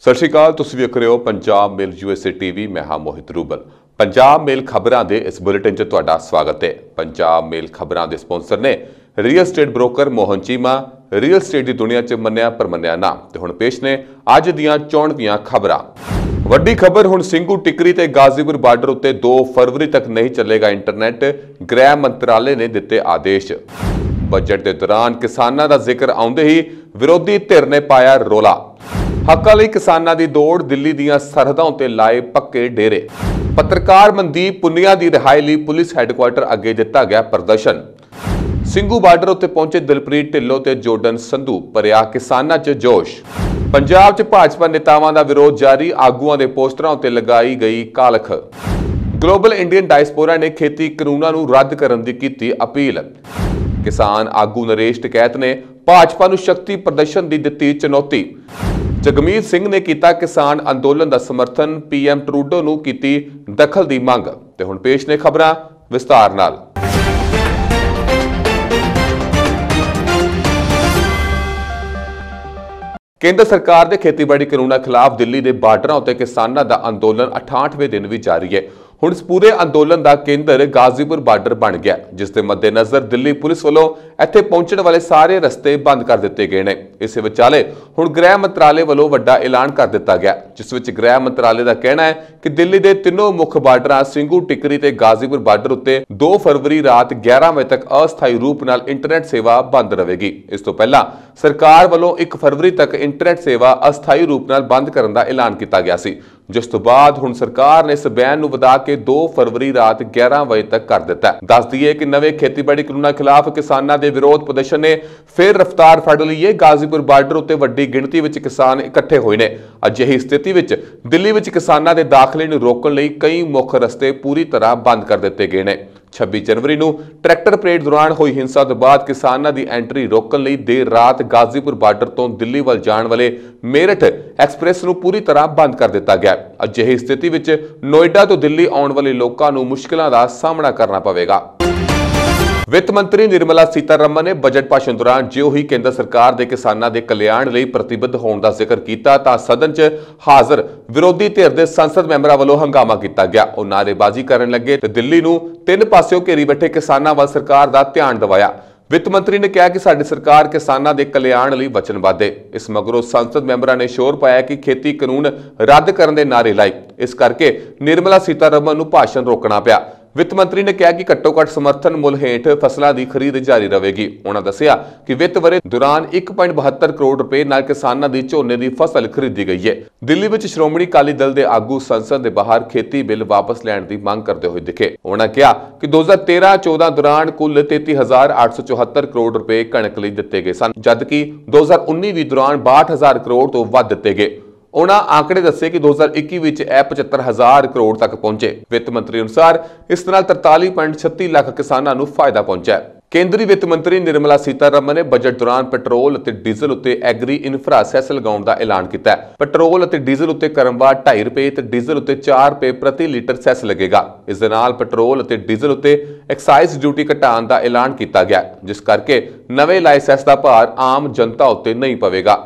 ਸਤਿ ਸ਼੍ਰੀ ਅਕਾਲ ਤੁਸੀਂ ਵੇਖ ਰਹੇ ਹੋ ਪੰਜਾਬ ਮੇਲ ਯੂਐਸਏ ਟੀਵੀ ਮੈਂ ਹਾਂ ਮੋਹਿਤ ਰੂਬਲ ਪੰਜਾਬ ਮੇਲ ਖਬਰਾਂ ਦੇ ਇਸ ਬੁਲੇਟਿਨ 'ਚ ਤੁਹਾਡਾ ਸਵਾਗਤ ਹੈ ਪੰਜਾਬ ਮੇਲ ਖਬਰਾਂ ਦੇ ਸਪਾਂਸਰ ਨੇ real estate broker Mohan Cheema real estate ਦੀ ਦੁਨੀਆ 'ਚ ਮੰਨਿਆ ਪਰਮੰਨਿਆ ਨਾਮ ਤੇ ਹੁਣ ਪੇਸ਼ ਨੇ ਅੱਜ ਦੀਆਂ ਚੌਣਵੀਆਂ ਖਬਰਾਂ ਵੱਡੀ ਖਬਰ ਹੁਣ ਸਿੰਘੂ ਟਿਕਰੀ ਤੇ ਗਾਜ਼ੀਪੁਰ ਬਾਰਡਰ ਉੱਤੇ 2 ਫਰਵਰੀ ਤੱਕ ਨਹੀਂ ਚੱਲੇਗਾ ਇੰਟਰਨੈਟ ਗ੍ਰਹਿ ਮੰਤਰਾਲੇ ਨੇ ਦਿੱਤੇ ਆਦੇਸ਼ ਬਜਟ ਦੇ ਦੌਰਾਨ ਕਿਸਾਨਾਂ ਦਾ ਜ਼ਿਕਰ ਆਉਂਦੇ ਹੀ ਵਿਰੋਧੀ ਧਿਰ ਨੇ ਪਾਇਆ ਰੋਲਾ ਹੱਕਾਂ ਲਈ ਕਿਸਾਨਾਂ ਦੀ ਦੌੜ ਦਿੱਲੀ ਦੀਆਂ ਸਰਹੱਦਾਂ ਉਤੇ ਲਾਏ ਪੱਕੇ ਡੇਰੇ ਪੱਤਰਕਾਰ ਮਨਦੀਪ ਪੁੰਨਿਆ ਦੀ ਰਿਹਾਈ ਲਈ ਪੁਲਿਸ ਹੈੱਡਕੁਆਰਟਰ ਅੱਗੇ ਦਿੱਤਾ ਗਿਆ ਪ੍ਰਦਰਸ਼ਨ ਸਿੰਘੂ ਬਾਰਡਰ ਉੱਤੇ ਪਹੁੰਚੇ ਦਿਲਪ੍ਰੀਤ ਢਿੱਲੋਂ ਤੇ ਜੋਰਡਨ ਸੰਧੂ ਪਰਿਆ ਕਿਸਾਨਾਂ 'ਚ ਜੋਸ਼ ਪੰਜਾਬ 'ਚ ਭਾਜਪਾ ਨੇਤਾਵਾਂ ਦਾ ਵਿਰੋਧ ਜਾਰੀ ਆਗੂਆਂ ਦੇ ਪੋਸਟਰਾਂ ਉੱਤੇ ਲਗਾਈ ਗਈ ਕਾਲਖ ਗਲੋਬਲ ਇੰਡੀਅਨ ਡਾਇਸਪੋਰਾ ਨੇ ਖੇਤੀ ਕਾਨੂੰਨਾਂ ਨੂੰ ਰੱਦ ਕਰਨ ਦੀ ਕੀਤੀ ਅਪੀਲ ਕਿਸਾਨ ਆਗੂ ਨਰੇਸ਼ ਟਕੈਤ ਨੇ ਭਾਜਪਾ ਨੂੰ ਸ਼ਕਤੀ ਪ੍ਰਦਰਸ਼ਨ ਦੀ ਦਿੱਤੀ ਚੁਣੌਤੀ ਜਗਮੀਤ ਸਿੰਘ ਨੇ ਕੀਤਾ ਕਿਸਾਨ ਅੰਦੋਲਨ ਦਾ ਸਮਰਥਨ ਪੀਐਮ ਟਰੂਡੋ ਨੂੰ ਕੀਤੀ ਦਖਲ ਦੀ ਮੰਗ ਤੇ ਹੁਣ ਪੇਸ਼ ਨੇ ਖਬਰਾਂ ਵਿਸਤਾਰ ਨਾਲ ਕੇਂਦਰ ਸਰਕਾਰ ਦੇ ਖੇਤੀਬਾੜੀ ਕਾਨੂੰਨਾਂ ਖਿਲਾਫ ਦਿੱਲੀ ਦੇ ਬਾਰਡਰਾਂ ਉੱਤੇ ਕਿਸਾਨਾਂ ਦਾ ਅੰਦੋਲਨ 68ਵੇਂ ਦਿਨ ਵੀ ਜਾਰੀ ਹੈ ਹੁਣ ਇਸ ਪੂਰੇ ਅੰਦੋਲਨ ਦਾ ਕੇਂਦਰ ਗਾਜ਼ੀਪੁਰ ਬਾਰਡਰ ਬਣ ਗਿਆ ਜਿਸ ਦੇ ਮੱਦੇਨਜ਼ਰ ਦਿੱਲੀ ਪੁਲਿਸ ਵੱਲੋਂ ਇੱਥੇ ਪਹੁੰਚਣ ਵਾਲੇ ਸਾਰੇ ਰਸਤੇ ਬੰਦ ਕਰ ਦਿੱਤੇ ਗਏ ਨੇ ਇਸੇ ਵਿਚਾਲੇ ਹੁਣ ਗ੍ਰਹਿ ਮੰਤਰਾਲੇ ਵੱਲੋਂ ਵੱਡਾ ਐਲਾਨ ਕਰ ਦਿੱਤਾ ਗਿਆ ਜਿਸ ਵਿੱਚ ਗ੍ਰਹਿ ਮੰਤਰਾਲੇ ਦਾ ਕਹਿਣਾ ਹੈ ਕਿ ਦਿੱਲੀ ਦੇ ਤਿੰਨੋਂ ਮੁੱਖ ਬਾਰਡਰਾਂ ਸਿੰਘੂ ਟਿਕਰੀ ਤੇ ਗਾਜ਼ੀਪੁਰ ਬਾਰਡਰ ਉੱਤੇ 2 ਫਰਵਰੀ ਰਾਤ 11 ਵਜੇ ਤੱਕ ਅਸਥਾਈ ਰੂਪ ਨਾਲ ਇੰਟਰਨੈਟ ਸੇਵਾ ਬੰਦ ਰਹੇਗੀ ਇਸ ਤੋਂ ਪਹਿਲਾਂ ਸਰਕਾਰ ਵੱਲੋਂ 1 ਫਰਵਰੀ ਤੱਕ ਇੰਟਰਨੈਟ ਸੇਵਾ ਅਸਥਾਈ ਰੂਪ ਨਾਲ ਬੰਦ ਕਰਨ ਦਾ ਐਲਾਨ ਕੀਤਾ ਗਿਆ ਸੀ ਜਿਸ ਤੋਂ ਬਾਅਦ ਹੁਣ ਸਰਕਾਰ ਨੇ ਇਸ ਬੈਨ ਨੂੰ ਵਧਾ ਕੇ 2 ਫਰਵਰੀ ਰਾਤ 11 ਵਜੇ ਤੱਕ ਕਰ ਦਿੱਤਾ ਹੈ ਦੱਸ ਦਈਏ ਕਿ ਨਵੇਂ ਖੇਤੀਬਾੜੀ ਕਾਨੂੰਨਾਂ ਖਿਲਾਫ ਕਿਸਾਨਾਂ ਦੇ ਵਿਰੋਧ ਪ੍ਰਦਰਸ਼ਨ ਨੇ ਫਿਰ ਰਫ਼ਤਾਰ ਫੜ ਲਈ ਹੈ ਗਾਜ਼ੀਪੁਰ ਬਾਰਡਰ ਉੱਤੇ ਵੱਡੀ ਗਿਣਤੀ ਵਿੱਚ ਕਿਸਾਨ ਇਕੱਠੇ ਹੋਏ ਨੇ ਅਜਿਹੀ ਸਥਿਤੀ ਵਿੱਚ ਦਿੱਲੀ ਵਿੱਚ ਕਿਸਾਨਾਂ ਦੇ ਦਾਖਲੇ ਨੂੰ ਰੋਕਣ ਲਈ ਕਈ ਮੁੱਖ ਰਸਤੇ ਪੂਰੀ ਤਰ੍ਹਾਂ ਬੰਦ ਕਰ ਦਿੱਤੇ ਗਏ ਨੇ 26 ਜਨਵਰੀ ਨੂੰ ਟਰੈਕਟਰ ਪਰੇਡ ਦੌਰਾਨ ਹੋਈ ਹਿੰਸਾ ਤੋਂ ਬਾਅਦ ਕਿਸਾਨਾਂ ਦੀ ਐਂਟਰੀ ਰੋਕਣ ਲਈ ਦੇਰ ਰਾਤ ਗਾਜ਼ੀਪੁਰ ਬਾਰਡਰ ਤੋਂ ਦਿੱਲੀ ਵੱਲ ਜਾਣ ਵਾਲੇ ਮੇਰਠ ਐਕਸਪ੍ਰੈਸ ਨੂੰ ਪੂਰੀ ਤਰ੍ਹਾਂ ਬੰਦ ਕਰ ਦਿੱਤਾ ਗਿਆ ਅਜਿਹੀ ਸਥਿਤੀ ਵਿੱਚ ਨੋਇਡਾ ਤੋਂ ਦਿੱਲੀ ਆਉਣ ਵਾਲੇ ਲੋਕਾਂ ਨੂੰ ਮੁਸ਼ਕਲਾਂ ਦਾ ਸਾਹਮਣਾ ਕਰਨਾ ਪਵੇਗਾ ਵਿੱਤ ਮੰਤਰੀ ਨਿਰਮਲਾ ਸੀਤਾਰਮਨ ਨੇ ਬਜਟ ਭਾਸ਼ਣ ਦੌਰਾਨ ਜਿਉਂ ਹੀ ਕੇਂਦਰ ਸਰਕਾਰ ਦੇ ਕਿਸਾਨਾਂ ਦੇ ਕਲਿਆਣ ਲਈ ਪ੍ਰਤੀਬੱਧ ਹੋਣ ਦਾ ਜ਼ਿਕਰ ਕੀਤਾ ਤਾਂ ਸਦਨ 'ਚ ਹਾਜ਼ਰ ਵਿਰੋਧੀ ਧਿਰ ਦੇ ਸੰਸਦ ਮੈਂਬਰਾਂ ਵੱਲੋਂ ਹੰਗਾਮਾ ਕੀਤਾ ਗਿਆ ਉਹ ਨਾਰੇਬਾਜ਼ੀ ਕਰਨ ਲੱਗੇ ਤੇ ਦਿੱਲੀ ਨੂੰ ਤਿੰਨ ਪਾਸਿਓਂ ਘੇਰੀ ਬੈਠੇ ਕਿਸਾਨਾਂ ਵੱਲ ਸਰਕਾਰ ਦਾ ਧਿਆਨ ਦਿਵਾਇਆ ਵਿੱਤ ਮੰਤਰੀ ਨੇ ਕਿਹਾ ਕਿ ਸਾਡੀ ਸਰਕਾਰ ਕਿਸਾਨਾਂ ਦੇ ਕਲਿਆਣ ਲਈ ਵਚਨਬੱਧ ਹੈ ਇਸ ਮਗਰੋਂ ਸੰਸਦ ਮੈਂਬਰਾਂ ਨੇ ਸ਼ੋਰ ਪਾਇਆ ਕਿ ਖੇਤੀ ਕਾਨੂੰਨ ਰੱਦ ਕਰਨ ਦੇ ਨਾਰੇ ਲਾਏ ਇਸ ਕਰਕੇ ਨਿਰਮਲਾ ਸੀਤਾਰਮਨ ਨੂੰ ਭਾਸ਼ਣ ਰੋਕਣਾ ਪਿਆ ਵਿੱਤ ਮੰਤਰੀ ਨੇ ਕਿਹਾ ਕਿ ਘੱਟੋ-ਘੱਟ ਸਮਰਥਨ ਮੁੱਲ ਹੇਠ ਫਸਲਾਂ ਦੀ ਖਰੀਦ ਜਾਰੀ ਰਹੇਗੀ ਉਹਨਾਂ ਦੱਸਿਆ ਕਿ ਵਿੱਤ ਵਰੇ ਦੌਰਾਨ 1.72 ਕਰੋੜ ਰੁਪਏ ਨਾਲ ਕਿਸਾਨਾਂ ਦੀ ਝੋਨੇ ਦੀ ਫਸਲ ਖਰੀਦੀ ਗਈ ਹੈ ਦਿੱਲੀ ਵਿੱਚ ਸ਼੍ਰੋਮਣੀ ਅਕਾਲੀ ਦਲ ਦੇ ਆਗੂ ਸੰਸਦ ਦੇ ਬਾਹਰ ਖੇਤੀ ਬਿੱਲ ਵਾਪਸ ਲੈਣ ਦੀ ਮੰਗ ਕਰਦੇ ਹੋਏ ਦਿਖੇ ਉਹਨਾਂ ਕਿਹਾ ਕਿ 2013-14 ਦੌਰਾਨ ਕੁੱਲ 33874 ਕਰੋੜ ਰੁਪਏ ਕਣਕ ਲਈ ਦਿੱਤੇ ਗਏ ਸਨ ਜਦਕਿ 2019 ਵੀ ਦੌਰਾਨ 62000 ਕਰੋੜ ਤੋਂ ਵੱਧ ਦਿੱਤੇ ਗਏ ਉਹਨਾਂ ਆંકੜੇ ਦੱਸੇ ਕਿ 2021 ਵਿੱਚ ਇਹ 75000 ਕਰੋੜ ਤੱਕ ਪਹੁੰਚੇ ਵਿੱਤ ਮੰਤਰੀ ਅਨੁਸਾਰ ਇਸ ਨਾਲ 43.36 ਲੱਖ ਕਿਸਾਨਾਂ ਨੂੰ ਫਾਇਦਾ ਪਹੁੰਚਿਆ ਕੇਂਦਰੀ ਵਿੱਤ ਮੰਤਰੀ ਨਿਰਮਲਾ ਸੀਤਾਰਮਨ ਨੇ ਬਜਟ ਦੌਰਾਨ ਪੈਟਰੋਲ ਅਤੇ ਡੀਜ਼ਲ ਉੱਤੇ ਐਗਰੀ ਇਨਫਰਾ ਸੈਸ ਲਗਾਉਣ ਦਾ ਐਲਾਨ ਕੀਤਾ ਹੈ ਪੈਟਰੋਲ ਅਤੇ ਡੀਜ਼ਲ ਉੱਤੇ ਕਰਮਵਾਰ 2.5 ਰੁਪਏ ਤੇ ਡੀਜ਼ਲ ਉੱਤੇ 4 ਰੁਪਏ ਪ੍ਰਤੀ ਲੀਟਰ ਸੈਸ ਲੱਗੇਗਾ ਇਸ ਦੇ ਨਾਲ ਪੈਟਰੋਲ ਅਤੇ ਡੀਜ਼ਲ ਉੱਤੇ ਐਕਸਾਈਜ਼ ਡਿਊਟੀ ਘਟਾਉਣ ਦਾ ਐਲਾਨ ਕੀਤਾ ਗਿਆ ਜਿਸ ਕਰਕੇ ਨਵੇਂ ਲਾਇਸੈਂਸ ਦਾ ਭਾਰ ਆਮ ਜਨਤਾ ਉੱਤੇ ਨਹੀਂ ਪਵੇਗਾ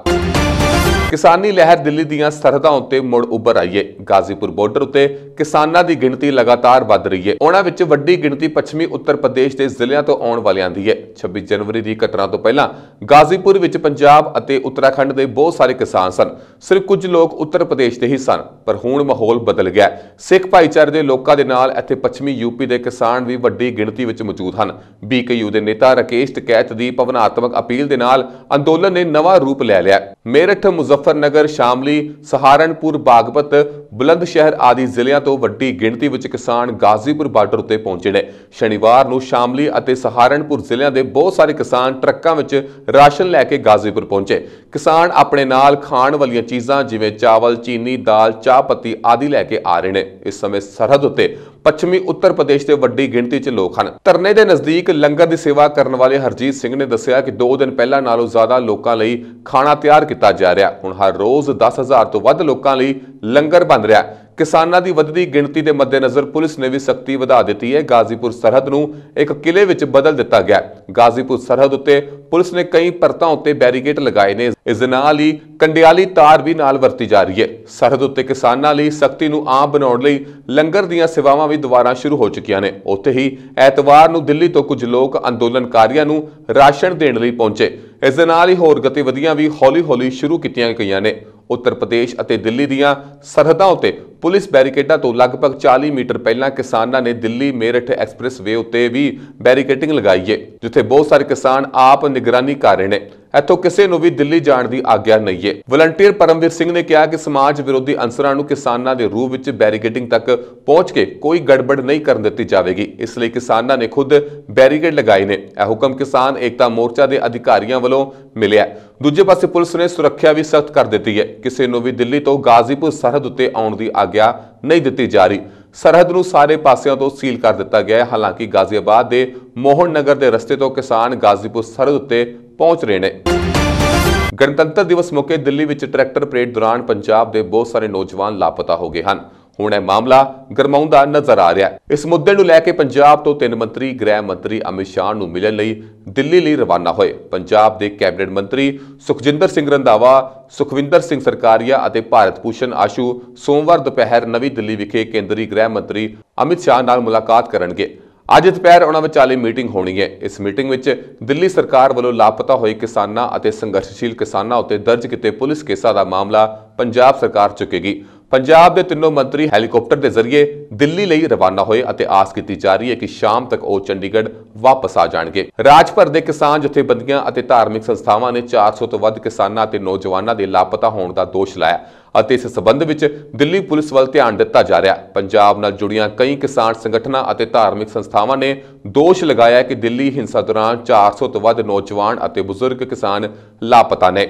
ਕਿਸਾਨੀ ਲਹਿਰ ਦਿੱਲੀ ਦੀਆਂ ਸਰਹੱਦਾਂ ਉੱਤੇ ਮੁੜ ਉੱਭਰ ਆਈ ਹੈ ਗਾਜ਼ੀਪੁਰ ਬਾਰਡਰ ਉੱਤੇ ਕਿਸਾਨਾਂ ਦੀ ਗਿਣਤੀ ਲਗਾਤਾਰ ਵੱਧ ਰਹੀ ਹੈ ਉਹਨਾਂ ਵਿੱਚ ਵੱਡੀ ਗਿਣਤੀ ਪੱਛਮੀ ਉੱਤਰ ਪ੍ਰਦੇਸ਼ ਦੇ ਜ਼ਿਲ੍ਹਿਆਂ ਤੋਂ ਆਉਣ ਵਾਲਿਆਂ ਦੀ ਹੈ 26 ਜਨਵਰੀ ਦੀ ਘਟਨਾ ਤੋਂ ਪਹਿਲਾਂ ਗਾਜ਼ੀਪੁਰ ਵਿੱਚ ਪੰਜਾਬ ਅਤੇ ਉੱਤਰਾਖੰਡ ਦੇ ਬਹੁਤ ਸਾਰੇ ਕਿਸਾਨ ਸਨ ਸਿਰਫ ਕੁਝ ਲੋਕ ਉੱਤਰ ਪ੍ਰਦੇਸ਼ ਦੇ ਹੀ ਸਨ ਪਰ ਹੁਣ ਮਾਹੌਲ ਬਦਲ ਗਿਆ ਸਿੱਖ ਭਾਈਚਾਰੇ ਦੇ ਲੋਕਾਂ ਦੇ ਨਾਲ ਇੱਥੇ ਪੱਛਮੀ ਯੂਪੀ ਦੇ ਕਿਸਾਨ ਵੀ ਵੱਡੀ ਗਿਣਤੀ ਵਿੱਚ ਮੌਜੂਦ ਹਨ ਬੀਕੇਯੂ ਦੇ ਨੇਤਾ ਰਕੇਸ਼ ਟਕੈਤ ਦੀ ਭਵਨਾਤਮਕ ਅਪੀਲ ਦੇ ਨਾਲ ਅੰਦੋਲਨ ਨੇ ਨਵਾਂ ਰੂਪ ਲੈ ਲਿਆ ਮੇਰਠ ਮੁਜ਼ਫ ਮੁਜ਼ੱਫਰਨਗਰ ਸ਼ਾਮਲੀ ਸਹਾਰਨਪੁਰ ਬਾਗਪਤ ਬੁਲੰਦਸ਼ਹਿਰ ਆਦਿ ਜ਼ਿਲ੍ਹਿਆਂ ਤੋਂ ਵੱਡੀ ਗਿਣਤੀ ਵਿੱਚ ਕਿਸਾਨ ਗਾਜ਼ੀਪੁਰ ਬਾਰਡਰ ਉੱਤੇ ਪਹੁੰਚੇ ਨੇ ਸ਼ਨੀਵਾਰ ਨੂੰ ਸ਼ਾਮਲੀ ਅਤੇ ਸਹਾਰਨਪੁਰ ਜ਼ਿਲ੍ਹਿਆਂ ਦੇ ਬਹੁਤ ਸਾਰੇ ਕਿਸਾਨ ਟਰੱਕਾਂ ਵਿੱਚ ਰਾਸ਼ਨ ਲੈ ਕੇ ਗਾਜ਼ੀਪੁਰ ਪਹੁੰਚੇ ਕਿਸਾਨ ਆਪਣੇ ਨਾਲ ਖਾਣ ਵਾਲੀਆਂ ਚੀਜ਼ਾਂ ਜਿਵੇਂ ਚਾਵਲ, ਚੀਨੀ, ਦਾਲ, ਚਾਹ ਪੱਤੀ ਆਦਿ ਲੈ ਕੇ ਆ ਰਹੇ ਨੇ ਇਸ ਸਮੇਂ ਸਰਹੱਦ ਉੱਤੇ ਪੱਛਮੀ ਉੱਤਰ ਪ੍ਰਦੇਸ਼ ਦੇ ਵੱਡੀ ਗਿਣਤੀ 'ਚ ਲੋਕ ਹਨ ਧਰਨੇ ਦੇ ਨਜ਼ਦੀਕ ਲੰਗਰ ਦੀ ਸੇਵਾ ਕਰਨ ਵਾਲੇ ਹਰਜੀਤ ਸਿੰਘ ਨੇ ਦੱਸਿਆ ਕਿ 2 ਦਿਨ ਪਹਿਲਾਂ ਨਾਲੋਂ ਜ਼ਿਆਦਾ ਲੋਕਾਂ ਲਈ ਖਾਣਾ ਤਿਆਰ ਕੀਤਾ ਜਾ ਰਿਹਾ ਹੁਣ ਹਰ ਰੋਜ਼ 10000 ਤੋਂ ਵੱਧ ਲੋਕਾਂ ਲਈ ਲੰਗਰ ਬਣ ਰਿਹਾ ਕਿਸਾਨਾਂ ਦੀ ਵੱਧਦੀ ਗਿਣਤੀ ਦੇ ਮੱਦੇਨਜ਼ਰ ਪੁਲਿਸ ਨੇ ਵੀ ਸਖਤੀ ਵਧਾ ਦਿੱਤੀ ਹੈ ਗਾਜ਼ੀਪੁਰ ਸਰਹੱਦ ਨੂੰ ਇੱਕ ਕਿਲੇ ਵਿੱਚ ਬਦਲ ਦਿੱਤਾ ਗਿਆ ਗਾਜ਼ੀਪੁਰ ਸਰਹੱਦ ਉੱਤੇ ਪੁਲਿਸ ਨੇ ਕਈ ਪਰਤਾਂ ਉੱਤੇ ਬੈਰੀਕੇਡ ਲਗਾਏ ਨੇ ਇਸ ਨਾਲ ਹੀ ਕੰਡਿਆਲੀ ਤਾਰ ਵੀ ਨਾਲ ਵਰਤੀ ਜਾ ਰਹੀ ਹੈ ਸਰਹੱਦ ਉੱਤੇ ਕਿਸਾਨਾਂ ਲਈ ਸਖਤੀ ਨੂੰ ਆਮ ਬਣਾਉਣ ਲਈ ਲੰਗਰ ਦੀਆਂ ਸੇਵਾਵਾਂ ਵੀ ਦੁਬਾਰਾ ਸ਼ੁਰੂ ਹੋ ਚੁੱਕੀਆਂ ਨੇ ਉੱਥੇ ਹੀ ਐਤਵਾਰ ਨੂੰ ਦਿੱਲੀ ਤੋਂ ਕੁਝ ਲੋਕ ਅੰਦੋਲਨਕਾਰੀਆਂ ਨੂੰ ਰਾਸ਼ਨ ਦੇਣ ਲਈ ਪਹੁੰਚੇ ਇਸ ਦੇ ਨਾਲ ਹੀ ਹੋਰ ਗਤੀਵਿਧੀਆਂ ਵੀ ਹੌਲੀ-ਹੌਲੀ ਸ਼ੁਰੂ ਕੀਤੀਆਂ ਗਈਆਂ ਨੇ ਉੱਤਰ ਪ੍ਰਦੇਸ਼ ਅਤੇ ਦਿੱਲੀ ਦੀਆਂ ਸਰਹੱਦਾਂ ਉੱਤੇ ਪੁਲਿਸ ਬੈਰੀਕੇਡਾਂ ਤੋਂ ਲਗਭਗ 40 ਮੀਟਰ ਪਹਿਲਾਂ ਕਿਸਾਨਾਂ ਨੇ ਦਿੱਲੀ ਮੇਰਠ ਐਕਸਪ੍ਰੈਸ ਵੇ ਉੱਤੇ ਵੀ ਬੈਰੀਕੇਟਿੰਗ ਲਗਾਈ ਹੈ ਜਿੱਥੇ ਬਹੁਤ ਸਾਰੇ ਕਿਸਾਨ ਆਪ ਨਿਗਰਾਨੀ ਕਰ ਰਹੇ ਨੇ ਇੱਥੋਂ ਕਿਸੇ ਨੂੰ ਵੀ ਦਿੱਲੀ ਜਾਣ ਦੀ ਆਗਿਆ ਨਹੀਂ ਹੈ ਵਲੰਟੀਅਰ ਪਰਮਵੀਰ ਸਿੰਘ ਨੇ ਕਿਹਾ ਕਿ ਸਮਾਜ ਵਿਰੋਧੀ ਅੰਸਰਾਂ ਨੂੰ ਕਿਸਾਨਾਂ ਦੇ ਰੂਪ ਵਿੱਚ ਬੈਰੀਕੇਡਿੰਗ ਤੱਕ ਪਹੁੰਚ ਕੇ ਕੋਈ ਗੜਬੜ ਨਹੀਂ ਕਰਨ ਦਿੱਤੀ ਜਾਵੇਗੀ ਇਸ ਲਈ ਕਿਸਾਨਾਂ ਨੇ ਖੁਦ ਬੈਰੀਕੇਡ ਲਗਾਏ ਨੇ ਇਹ ਹੁਕਮ ਕਿਸਾਨ ਏਕਤਾ ਮੋਰਚਾ ਦੇ ਅਧਿਕਾਰੀਆਂ ਵੱਲੋਂ ਮਿਲਿਆ ਦੂਜੇ ਪਾਸੇ ਪੁਲਿਸ ਨੇ ਸੁਰੱਖਿਆ ਵੀ ਸਖਤ ਕਰ ਦਿੱਤੀ ਹੈ ਕਿਸੇ ਨੂੰ ਵੀ ਦਿੱਲੀ ਤੋਂ ਗਾਜ਼ੀਪੁਰ ਸਰਹੱਦ ਉੱਤੇ ਆਉਣ ਦੀ ਆਗਿਆ ਨਹੀਂ ਦਿੱਤੀ ਜਾ ਰਹੀ ਸਰਹੱਦ ਨੂੰ ਸਾਰੇ ਪਾਸਿਆਂ ਤੋਂ ਸੀਲ ਕਰ ਦਿੱਤਾ ਗਿਆ ਹੈ ਹਾਲਾਂਕਿ ਗਾਜ਼ੀਆਬਾਦ ਦੇ ਮੋਹਨ ਨਗਰ ਦੇ ਰਸਤੇ ਤੋਂ ਕਿਸਾਨ ਗਾਜ਼ੀਪੁਰ ਸਰਹੱਦ ਉੱਤੇ ਪਹੁੰਚ ਰਹੇ ਨੇ ਗਣਤੰਤਰ ਦਿਵਸ ਮੌਕੇ ਦਿੱਲੀ ਵਿੱਚ ਟਰੈਕਟਰ ਪਰੇਡ ਦੌਰਾਨ ਪੰਜਾਬ ਦੇ ਬਹੁਤ ਸਾਰੇ ਨੌਜਵਾਨ ਲਾਪਤਾ ਹੋ ਗਏ ਹਨ ਹੁਣ ਇਹ ਮਾਮਲਾ ਗਰਮਾਉਂਦਾ ਨਜ਼ਰ ਆ ਰਿਹਾ ਹੈ ਇਸ ਮੁੱਦੇ ਨੂੰ ਲੈ ਕੇ ਪੰਜਾਬ ਤੋਂ ਤਿੰਨ ਮੰਤਰੀ ਗ੍ਰਹਿ ਮੰਤਰੀ ਅਮਿਤ ਸ਼ਾਹ ਨੂੰ ਮਿਲਣ ਲਈ ਦਿੱਲੀ ਲਈ ਰਵਾਨਾ ਹੋਏ ਪੰਜਾਬ ਦੇ ਕੈਬਨਿਟ ਮੰਤਰੀ ਸੁਖਜਿੰਦਰ ਸਿੰਘ ਰੰਧਾਵਾ ਸੁਖਵਿੰਦਰ ਸਿੰਘ ਸਰਕਾਰੀਆ ਅਤੇ ਭਾਰਤ ਭੂਸ਼ਣ ਆਸ਼ੂ ਸੋਮਵਾਰ ਦੁਪਹਿਰ ਨਵੀਂ ਦਿੱਲੀ ਵਿਖੇ ਕੇਂਦਰੀ ਗ੍ਰਹਿ ਮੰਤਰੀ ਅਮਿਤ ਸ਼ਾਹ ਨਾਲ ਮੁਲਾਕਾਤ ਕਰਨਗੇ ਅੱਜ ਦੁਪਹਿਰ ਉਹਨਾਂ ਵਿਚਾਲੇ ਮੀਟਿੰਗ ਹੋਣੀ ਹੈ ਇਸ ਮੀਟਿੰਗ ਵਿੱਚ ਦਿੱਲੀ ਸਰਕਾਰ ਵੱਲੋਂ ਲਾਪਤਾ ਹੋਏ ਕਿਸਾਨਾਂ ਅਤੇ ਸੰਘਰਸ਼ਸ਼ੀਲ ਕਿਸਾਨਾਂ ਉੱਤੇ ਦਰਜ ਕੀਤੇ ਪੁਲਿਸ ਕੇਸਾਂ ਦਾ ਮਾਮਲਾ ਪੰਜਾਬ ਸਰਕਾਰ ਚੁੱਕੇਗੀ ਪੰਜਾਬ ਦੇ ਤਿੰਨੋਂ ਮੰਤਰੀ ਹੈਲੀਕਾਪਟਰ ਦੇ ਜ਼ਰੀਏ ਦਿੱਲੀ ਲਈ ਰਵਾਨਾ ਹੋਏ ਅਤੇ ਆਸ ਕੀਤੀ ਜਾ ਰਹੀ ਹੈ ਕਿ ਸ਼ਾਮ ਤੱਕ ਉਹ ਚੰਡੀਗੜ੍ਹ ਵਾਪਸ ਆ ਜਾਣਗੇ ਰਾਜ ਭਰ ਦੇ ਕਿਸਾਨ ਜਥੇਬੰਦੀਆਂ ਅਤੇ ਧਾਰਮਿਕ ਸੰਸਥਾਵਾਂ ਨੇ 400 ਤੋਂ ਵੱਧ ਕਿਸਾਨਾਂ ਅਤੇ ਨੌਜਵਾਨਾਂ ਦੇ ਲਾਪਤਾ ਹੋਣ ਦਾ ਦੋਸ਼ ਲਾਇਆ ਅਤੇ ਇਸ ਸਬੰਧ ਵਿੱਚ ਦਿੱਲੀ ਪੁਲਿਸ ਵੱਲ ਧਿਆਨ ਦਿੱਤਾ ਜਾ ਰਿਹਾ ਪੰਜਾਬ ਨਾਲ ਜੁੜੀਆਂ ਕਈ ਕਿਸਾਨ ਸੰਗਠਨਾਂ ਅਤੇ ਧਾਰਮਿਕ ਸੰਸਥਾਵਾਂ ਨੇ ਦੋਸ਼ ਲਗਾਇਆ ਕਿ ਦਿੱਲੀ ਹਿੰਸਾ ਦੌਰਾਨ 400 ਤੋਂ ਵੱਧ ਨੌਜਵਾਨ ਅਤੇ ਬਜ਼ੁਰਗ ਕਿਸਾਨ ਲਾਪਤਾ ਨੇ